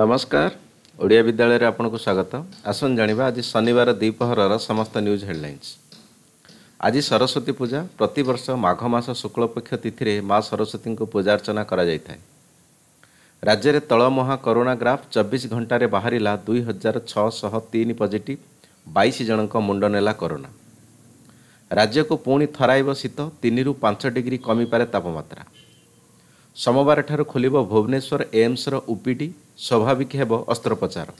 ନମସ୍କାର ଓଡ଼ିଆ ବିଦ୍ୟାଳୟରେ ଆପଣଙ୍କୁ ସ୍ୱାଗତ ଆସନ୍ତୁ ଜାଣିବା ଆଜି ଶନିବାର ଦ୍ୱିପହରର ସମସ୍ତ ନ୍ୟୁଜ୍ ହେଡ଼ଲାଇନ୍ସ ଆଜି ସରସ୍ୱତୀ ପୂଜା ପ୍ରତିବର୍ଷ ମାଘ ମାସ ଶୁକ୍ଳପକ୍ଷ ତିଥିରେ ମା ସରସ୍ୱତୀଙ୍କୁ ପୂଜାର୍ଚ୍ଚନା କରାଯାଇଥାଏ ରାଜ୍ୟରେ ତଳମୁହା କରୋନା ଗ୍ରାଫ୍ ଚବିଶ ଘଣ୍ଟାରେ ବାହାରିଲା ଦୁଇ ହଜାର ଛଅଶହ ତିନି ପଜିଟିଭ୍ ବାଇଶ ଜଣଙ୍କ ମୁଣ୍ଡ ନେଲା କରୋନା ରାଜ୍ୟକୁ ପୁଣି ଥରାଇବ ଶୀତ ତିନିରୁ ପାଞ୍ଚ ଡିଗ୍ରୀ କମିପାରେ ତାପମାତ୍ରା ସୋମବାରଠାରୁ ଖୋଲିବ ଭୁବନେଶ୍ୱର ଏମ୍ସର ଓପିଡ଼ି ସ୍ୱାଭାବିକ ହେବ ଅସ୍ତ୍ରୋପଚାର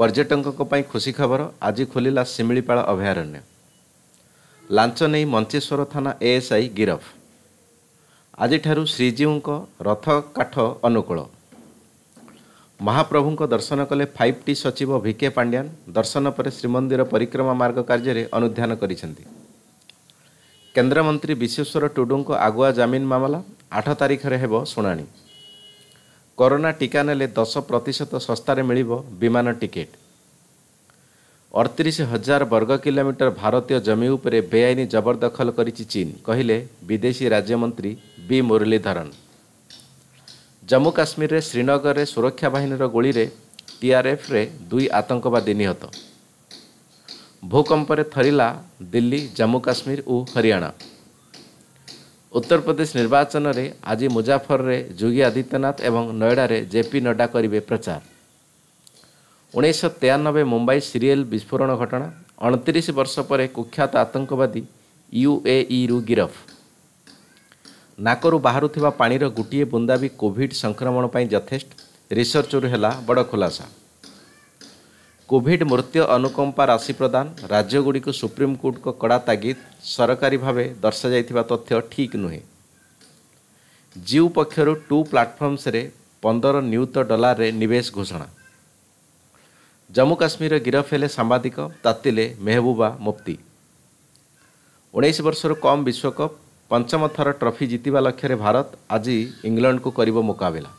ପର୍ଯ୍ୟଟକଙ୍କ ପାଇଁ ଖୁସି ଖବର ଆଜି ଖୋଲିଲା ଶିମିଳିପାଳ ଅଭୟାରଣ୍ୟ ଲାଞ୍ଚ ନେଇ ମଞ୍ଚେଶ୍ୱର ଥାନା ଏଏସ୍ଆଇ ଗିରଫ ଆଜିଠାରୁ ଶ୍ରୀଜୀଉଙ୍କ ରଥ କାଠ ଅନୁକୂଳ ମହାପ୍ରଭୁଙ୍କ ଦର୍ଶନ କଲେ ଫାଇଭ୍ ଟି ସଚିବ ଭିକେ ପାଣ୍ଡିଆନ୍ ଦର୍ଶନ ପରେ ଶ୍ରୀମନ୍ଦିର ପରିକ୍ରମା ମାର୍ଗ କାର୍ଯ୍ୟରେ ଅନୁଧ୍ୟାନ କରିଛନ୍ତି କେନ୍ଦ୍ରମନ୍ତ୍ରୀ ବିଶ୍ୱେଶ୍ୱର ଟୁଡୁଙ୍କ ଆଗୁଆ ଜାମିନ ମାମଲା ଆଠ ତାରିଖରେ ହେବ ଶୁଣାଣି କରୋନା ଟିକା ନେଲେ ଦଶ ପ୍ରତିଶତ ଶସ୍ତାରେ ମିଳିବ ବିମାନ ଟିକେଟ୍ ଅଠତିରିଶ ହଜାର ବର୍ଗ କିଲୋମିଟର ଭାରତୀୟ ଜମି ଉପରେ ବେଆଇନ ଜବରଦଖଲ କରିଛି ଚୀନ କହିଲେ ବିଦେଶୀ ରାଜ୍ୟମନ୍ତ୍ରୀ ବି ମୁରଲୀଧରନ୍ ଜମ୍ମୁ କାଶ୍ମୀରରେ ଶ୍ରୀନଗରରେ ସୁରକ୍ଷା ବାହିନୀର ଗୁଳିରେ ଟିଆର୍ଏଫ୍ରେ ଦୁଇ ଆତଙ୍କବାଦୀ ନିହତ ଭୂକମ୍ପରେ ଥରିଲା ଦିଲ୍ଲୀ ଜମ୍ମୁ କାଶ୍ମୀର ଓ ହରିୟାଣା ଉତ୍ତରପ୍ରଦେଶ ନିର୍ବାଚନରେ ଆଜି ମୁଜାଫରରେ ଯୋଗୀ ଆଦିତ୍ୟନାଥ ଏବଂ ନୋଏଡ଼ାରେ ଜେପି ନଡ୍ଡା କରିବେ ପ୍ରଚାର ଉଣେଇଶହ ତେୟାନବେ ମୁମ୍ବାଇ ସିରିଏଲ୍ ବିସ୍ଫୋରଣ ଘଟଣା ଅଣତିରିଶ ବର୍ଷ ପରେ କୁଖ୍ୟାତ ଆତଙ୍କବାଦୀ ୟୁଏଇରୁ ଗିରଫ ନାକରୁ ବାହାରୁଥିବା ପାଣିର ଗୋଟିଏ ବୁନ୍ଦା ବି କୋଭିଡ଼ ସଂକ୍ରମଣ ପାଇଁ ଯଥେଷ୍ଟ ରିସର୍ଚ୍ଚରୁ ହେଲା ବଡ଼ ଖୁଲାସା କୋଭିଡ୍ ମୃତ୍ୟୁ ଅନୁକମ୍ପା ରାଶି ପ୍ରଦାନ ରାଜ୍ୟଗୁଡ଼ିକୁ ସୁପ୍ରିମକୋର୍ଟଙ୍କ କଡ଼ା ତାଗିଦ ସରକାରୀ ଭାବେ ଦର୍ଶାଯାଇଥିବା ତଥ୍ୟ ଠିକ୍ ନୁହେଁ ଜିଓ ପକ୍ଷରୁ ଟୁ ପ୍ଲାଟଫର୍ମସ୍ରେ ପନ୍ଦର ନିୟୁତ ଡଲାରରେ ନିବେଶ ଘୋଷଣା ଜାମ୍ମୁ କାଶ୍ମୀରର ଗିରଫ ହେଲେ ସାମ୍ବାଦିକ ତାତିଲେ ମେହବୁବା ମୁଫ୍ତି ଉଣେଇଶ ବର୍ଷରୁ କମ୍ ବିଶ୍ୱକପ୍ ପଞ୍ଚମ ଥର ଟ୍ରଫି ଜିତିବା ଲକ୍ଷ୍ୟରେ ଭାରତ ଆଜି ଇଂଲଣ୍ଡକୁ କରିବ ମୁକାବିଲା